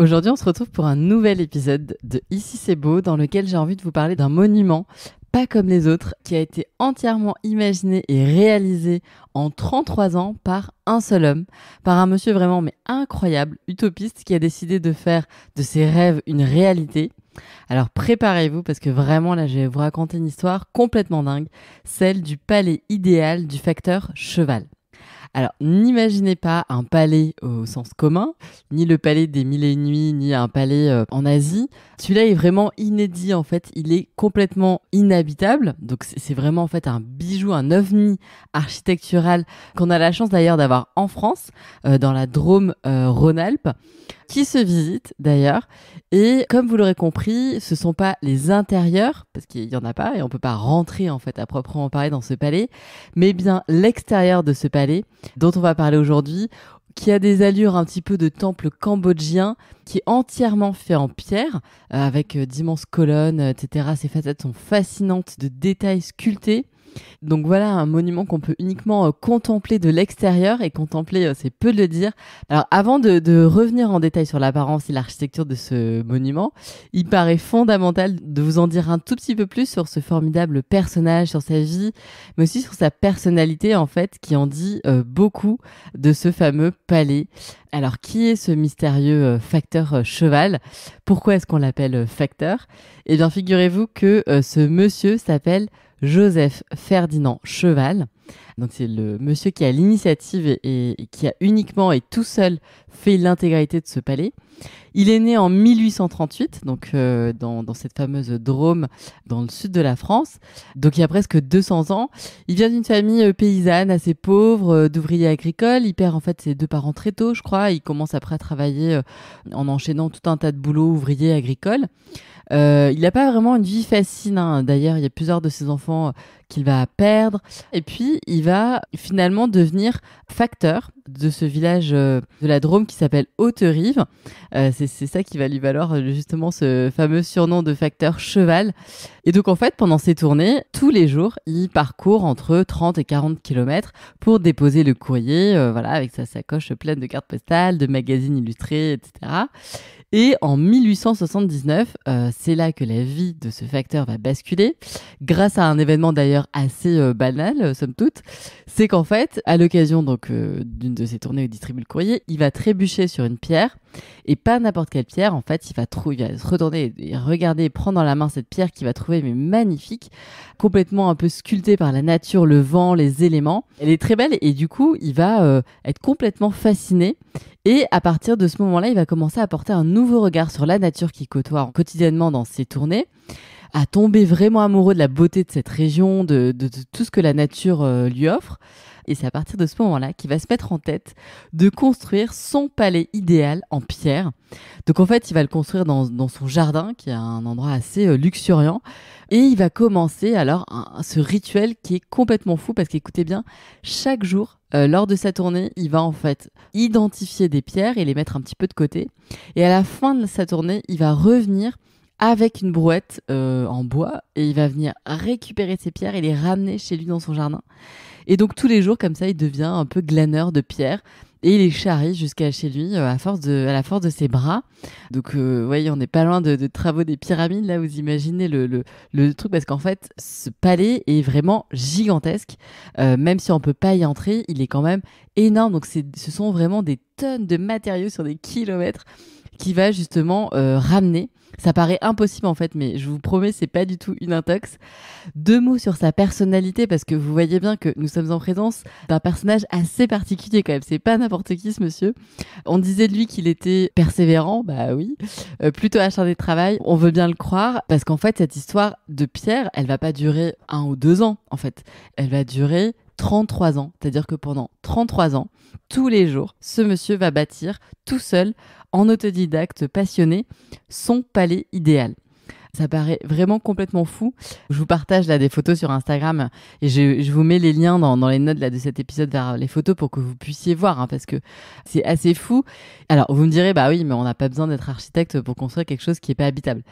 Aujourd'hui, on se retrouve pour un nouvel épisode de Ici c'est beau, dans lequel j'ai envie de vous parler d'un monument, pas comme les autres, qui a été entièrement imaginé et réalisé en 33 ans par un seul homme, par un monsieur vraiment mais incroyable, utopiste, qui a décidé de faire de ses rêves une réalité. Alors préparez-vous parce que vraiment là je vais vous raconter une histoire complètement dingue, celle du palais idéal du facteur cheval. Alors, n'imaginez pas un palais euh, au sens commun, ni le palais des mille et une nuits, ni un palais euh, en Asie. Celui-là est vraiment inédit en fait, il est complètement inhabitable. Donc c'est vraiment en fait un bijou, un ovni architectural qu'on a la chance d'ailleurs d'avoir en France, euh, dans la Drôme Rhône-Alpes, qui se visite d'ailleurs. Et comme vous l'aurez compris, ce sont pas les intérieurs, parce qu'il y en a pas et on ne peut pas rentrer en fait à proprement parler dans ce palais, mais bien l'extérieur de ce palais dont on va parler aujourd'hui, qui a des allures un petit peu de temple cambodgien, qui est entièrement fait en pierre, euh, avec euh, d'immenses colonnes, euh, etc. Ses façades sont fascinantes de détails sculptés. Donc voilà, un monument qu'on peut uniquement euh, contempler de l'extérieur et contempler, euh, c'est peu de le dire. Alors avant de, revenir en détail sur l'apparence et l'architecture de ce monument, il paraît fondamental de vous en dire un tout petit peu plus sur ce formidable personnage, sur sa vie, mais aussi sur sa personnalité en fait, qui en dit euh, beaucoup de ce fameux palais. Alors, qui est ce mystérieux euh, facteur euh, cheval Pourquoi est-ce qu'on l'appelle euh, facteur Eh bien, figurez-vous que ce monsieur s'appelle Joseph Ferdinand Cheval. Donc c'est le monsieur qui a l'initiative et, qui a uniquement et tout seul fait l'intégralité de ce palais. Il est né en 1838, donc euh, dans, cette fameuse Drôme, dans le sud de la France. Donc il y a presque 200 ans. Il vient d'une famille euh, paysanne assez pauvre, euh, d'ouvriers agricoles. Il perd en fait ses deux parents très tôt, je crois. Il commence après à travailler en enchaînant tout un tas de boulots ouvriers agricoles. Euh, il n'a pas vraiment une vie facile. Hein. D'ailleurs, il y a plusieurs de ses enfants euh, qu'il va perdre. Et puis, il va finalement devenir facteur de ce village euh, de la Drôme qui s'appelle Haute-Rive. Euh, c'est ça qui va lui valoir euh, justement ce fameux surnom de facteur cheval. Et donc en fait, pendant ses tournées, tous les jours, il parcourt entre 30 et 40 km pour déposer le courrier, voilà, avec sa sacoche pleine de cartes postales, de magazines illustrés, etc. Et en 1879, c'est là que la vie de ce facteur va basculer, grâce à un événement d'ailleurs assez banal, somme toute. C'est qu'en fait, à l'occasion donc d'une de ses tournées où il distribue le courrier, il va trébucher sur une pierre, et pas n'importe quelle pierre, en fait, il va, se retourner et regarder prendre dans la main cette pierre qu'il va trouver, mais magnifique, complètement un peu sculptée par la nature, le vent, les éléments. Elle est très belle, et du coup, il va euh, être complètement fasciné, et à partir de ce moment-là, il va commencer à porter un nouveau regard sur la nature qui côtoie quotidiennement dans ses tournées à tomber vraiment amoureux de la beauté de cette région, de, tout ce que la nature euh, lui offre, et c'est à partir de ce moment-là qu'il va se mettre en tête de construire son palais idéal en pierre. Donc en fait, il va le construire dans, son jardin, qui est un endroit assez euh, luxuriant. Et il va commencer alors ce rituel qui est complètement fou, parce qu'écoutez bien, chaque jour, euh, lors de sa tournée, il va en fait identifier des pierres et les mettre un petit peu de côté. Et à la fin de sa tournée, il va revenir avec une brouette euh, en bois et il va venir récupérer ses pierres et les ramener chez lui dans son jardin. Et donc tous les jours comme ça, il devient un peu glaneur de pierres et il les charrie jusqu'à chez lui euh, à force de à la force de ses bras. Donc vous euh, voyez, on n'est pas loin de, travaux des pyramides là. Vous imaginez le, le, le truc parce qu'en fait, ce palais est vraiment gigantesque. même si on peut pas y entrer, il est quand même énorme. Donc c'est ce sont vraiment des tonnes de matériaux sur des kilomètres qui va justement euh, ramener. Ça paraît impossible en fait, mais je vous promets, c'est pas du tout une intox. Deux mots sur sa personnalité, parce que vous voyez bien que nous sommes en présence d'un personnage assez particulier quand même. C'est pas n'importe qui ce monsieur. On disait de lui qu'il était persévérant, bah oui, euh, plutôt acharné de travail. On veut bien le croire, parce qu'en fait, cette histoire de Pierre, elle va pas durer un ou deux ans en fait. Elle va durer 33 ans. C'est-à-dire que pendant 33 ans, tous les jours, ce monsieur va bâtir tout seul, en autodidacte passionné, son palais idéal. Ça paraît vraiment complètement fou. Je vous partage là des photos sur Instagram et je, je vous mets les liens dans, dans, les notes là de cet épisode vers les photos pour que vous puissiez voir hein, parce que c'est assez fou. Alors vous me direz bah oui mais on n'a pas besoin d'être architecte pour construire quelque chose qui n'est pas habitable.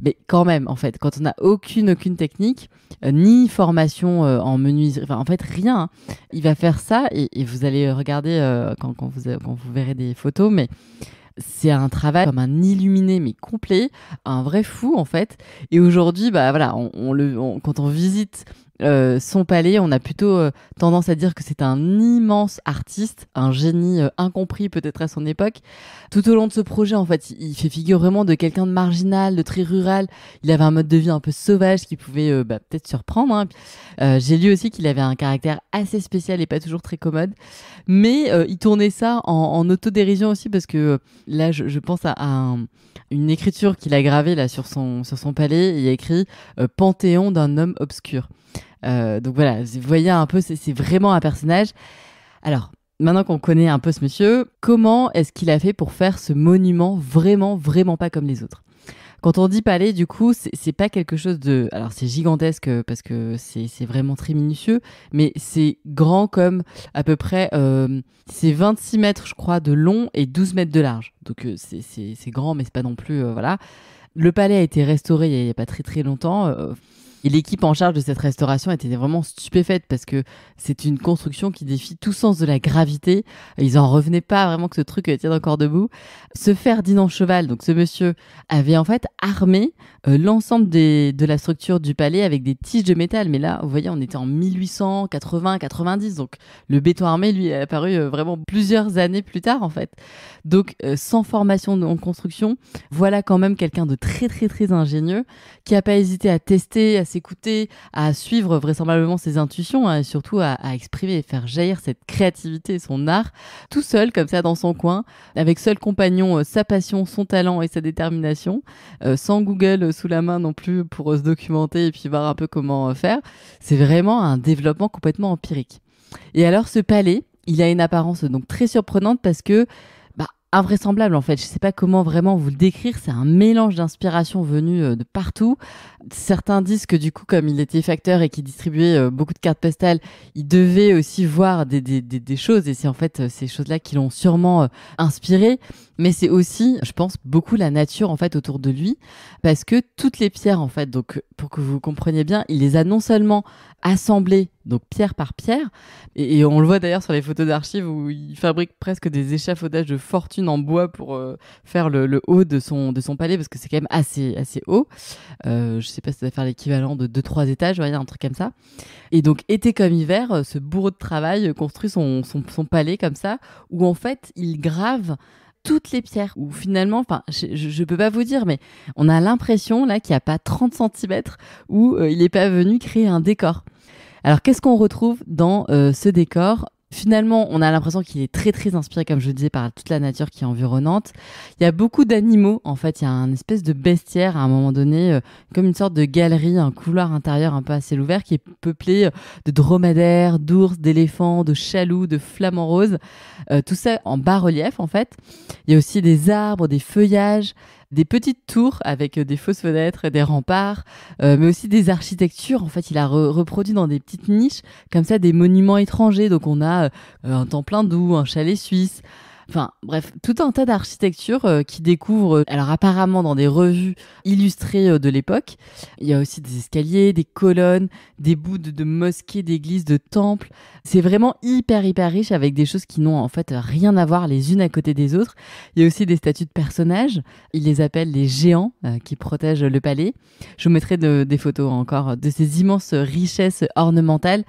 Mais quand même en fait quand on n'a aucune aucune technique euh, ni formation euh, en menuiserie, enfin en fait rien, hein, il va faire ça et, et vous allez regarder euh, quand, quand, vous, quand vous verrez des photos mais c'est un travail comme un illuminé mais complet, un vrai fou en fait. Et aujourd'hui, bah voilà, on, le, quand on visite euh, son palais, on a plutôt euh, tendance à dire que c'est un immense artiste, un génie euh, incompris peut-être à son époque. Tout au long de ce projet, en fait, il, fait figure vraiment de quelqu'un de marginal, de très rural. Il avait un mode de vie un peu sauvage qui pouvait bah, peut-être surprendre. Hein. J'ai lu aussi qu'il avait un caractère assez spécial et pas toujours très commode. Mais il tournait ça en, autodérision aussi parce que là, je, pense à, une écriture qu'il a gravée là sur son, sur son palais. Il a écrit Panthéon d'un homme obscur. Euh, donc voilà, vous voyez un peu, c'est vraiment un personnage. Alors, maintenant qu'on connaît un peu ce monsieur, comment est-ce qu'il a fait pour faire ce monument vraiment, vraiment pas comme les autres quand on dit palais, du coup, c'est pas quelque chose de. Alors, c'est gigantesque parce que c'est vraiment très minutieux, mais c'est grand comme à peu près. Euh, c'est 26 mètres, je crois, de long et 12 mètres de large. Donc, euh, c'est grand, mais c'est pas non plus. Euh, voilà. Le palais a été restauré il n'y a, a, pas très très longtemps. Et l'équipe en charge de cette restauration était vraiment stupéfaite parce que c'est une construction qui défie tout sens de la gravité. Ils en revenaient pas vraiment que ce truc euh, tienne encore debout. Ce Ferdinand Cheval, donc ce monsieur, avait en fait armé euh, l'ensemble de la structure du palais avec des tiges de métal. Mais là, vous voyez, on était en 1880-90, donc le béton armé, lui, est apparu euh, vraiment plusieurs années plus tard, en fait. Donc, euh, sans formation en construction, voilà quand même quelqu'un de très, très, très ingénieux, qui n'a pas hésité à tester, à s'écouter, à suivre vraisemblablement ses intuitions, hein, et surtout à, à, exprimer et faire jaillir cette créativité et son art, tout seul, comme ça, dans son coin, avec seul compagnon sa passion, son talent et sa détermination, sans Google, sous la main non plus pour euh, se documenter et puis voir un peu comment euh, faire. C'est vraiment un développement complètement empirique. Et alors ce palais, il a une apparence donc très surprenante parce que invraisemblable en fait. Je sais pas comment vraiment vous le décrire. C'est un mélange d'inspirations venues euh, de partout. Certains disent que du coup, comme il était facteur et qu'il distribuait euh, beaucoup de cartes postales, il devait aussi voir des, des choses. Et c'est en fait euh, ces choses-là qui l'ont sûrement inspiré. Mais c'est aussi, je pense, beaucoup la nature en fait autour de lui, parce que toutes les pierres en fait. Donc, pour que vous compreniez bien, il les a non seulement assemblé donc pierre par pierre. Et, on le voit d'ailleurs sur les photos d'archives où il fabrique presque des échafaudages de fortune en bois pour euh, faire le, haut de son, de son palais, parce que c'est quand même assez, assez haut. Je euh, je sais pas si ça va faire l'équivalent de 2-3 étages, voyez, un truc comme ça. Et donc, été comme hiver, euh, ce bourreau de travail construit son, son, palais comme ça, où en fait, il grave toutes les pierres. Ou finalement, enfin, je, ne peux pas vous dire, mais on a l'impression là qu'il n'y a pas 30 cm où il n'est pas venu créer un décor. Alors qu'est-ce qu'on retrouve dans euh, ce décor Finalement, on a l'impression qu'il est très très inspiré, comme je le disais, par toute la nature qui est environnante. Il y a beaucoup d'animaux, en fait. Il y a un espèce de bestiaire à un moment donné, euh, comme une sorte de galerie, un couloir intérieur un peu assez ouvert qui est peuplé euh, de dromadaires, d'ours, d'éléphants, de chaloux, de flamants roses. tout ça en bas-relief, en fait. Il y a aussi des arbres, des feuillages des petites tours avec euh, des fausses fenêtres, des remparts, euh, mais aussi des architectures. En fait, il a reproduit dans des petites niches, comme ça, des monuments étrangers. Donc, on a euh, un temple indou, un chalet suisse, Enfin, bref, tout un tas d'architectures euh, qui découvrent, euh, alors apparemment dans des revues illustrées euh, de l'époque, il y a aussi des escaliers, des colonnes, des bouts de, mosquées, d'églises, de temples. C'est vraiment hyper, hyper riche avec des choses qui n'ont en fait rien à voir les unes à côté des autres. Il y a aussi des statues de personnages. Il les appelle les géants qui protègent le palais. Je vous mettrai des photos encore de ces immenses richesses ornementales.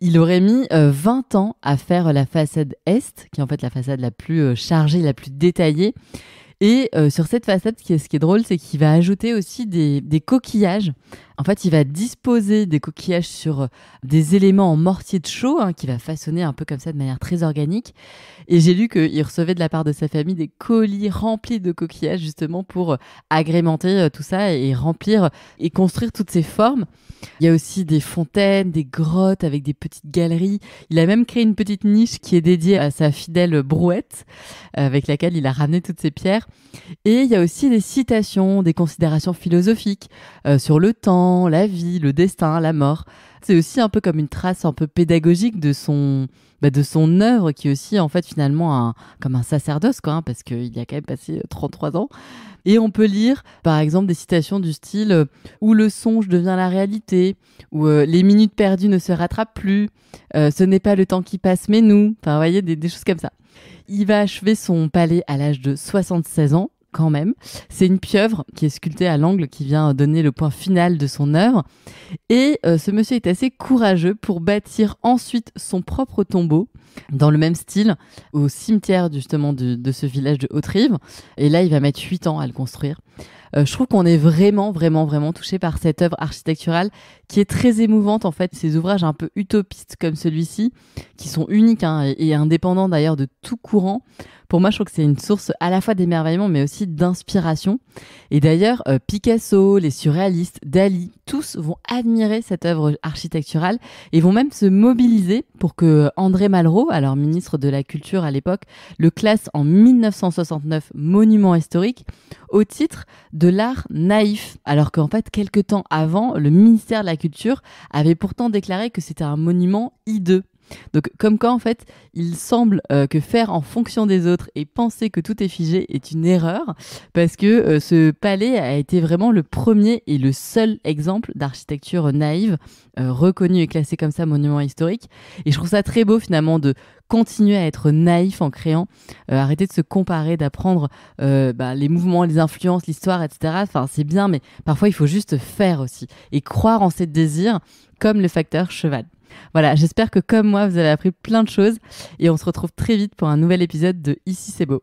Il aurait mis 20 ans à faire la façade est, qui est en fait la façade la plus euh, chargée, la plus détaillée. Et euh, sur cette façade, ce qui est, drôle, c'est qu'il va ajouter aussi des coquillages. En fait, il va disposer des coquillages sur euh, des éléments en mortier de chaux, hein, qui qu'il va façonner un peu comme ça de manière très organique. Et j'ai lu qu'il recevait de la part de sa famille des colis remplis de coquillages justement pour euh, agrémenter euh, tout ça et remplir et construire toutes ces formes. Il y a aussi des fontaines, des grottes avec des petites galeries. Il a même créé une petite niche qui est dédiée à sa fidèle brouette avec laquelle il a ramené toutes ces pierres. Et il y a aussi des citations, des considérations philosophiques sur le temps la vie, le destin, la mort. C'est aussi un peu comme une trace un peu pédagogique de son, bah, de son œuvre, qui est aussi en fait finalement comme un sacerdoce, quoi, hein, parce qu'il y a quand même passé 33 euh, ans. Et on peut lire, par exemple, des citations du style euh, Où le songe devient la réalité, ou euh, Les minutes perdues ne se rattrapent plus, Ce n'est pas le temps qui passe, mais nous. Enfin, vous voyez, des, des choses comme ça. Il va achever son palais à l'âge de 76 ans, quand même. C'est une pieuvre qui est sculptée à l'angle qui vient donner le point final de son œuvre. Et euh, ce monsieur est assez courageux pour bâtir ensuite son propre tombeau dans le même style au cimetière justement de, de ce village de Haute-Rive. Et là, il va mettre huit ans à le construire. Euh, je trouve qu'on est vraiment, vraiment, vraiment touché par cette œuvre architecturale qui est très émouvante en fait. Ces ouvrages un peu utopistes comme celui-ci, qui sont uniques hein, et, indépendants d'ailleurs de tout courant. Pour moi, je trouve que c'est une source à la fois d'émerveillement mais aussi d'inspiration. Et d'ailleurs, euh, Picasso, les surréalistes, Dali, tous vont admirer cette œuvre architecturale et vont même se mobiliser pour que André Malraux, alors ministre de la Culture à l'époque, le classe en 1969 monument historique au titre de l'art naïf, alors qu'en fait, quelques temps avant, le ministère de la Culture avait pourtant déclaré que c'était un monument hideux. Donc, comme quoi, en fait, il semble euh, que faire en fonction des autres et penser que tout est figé est une erreur, parce que euh, ce palais a été vraiment le premier et le seul exemple d'architecture naïve, reconnu reconnue et classée comme ça monument historique. Et je trouve ça très beau, finalement, de continuer à être naïf en créant, euh, arrêter de se comparer, d'apprendre bah, les mouvements, les influences, l'histoire, etc. Enfin, c'est bien, mais parfois, il faut juste faire aussi et croire en ses désirs comme le facteur cheval. Voilà, j'espère que comme moi, vous avez appris plein de choses et on se retrouve très vite pour un nouvel épisode de Ici c'est beau.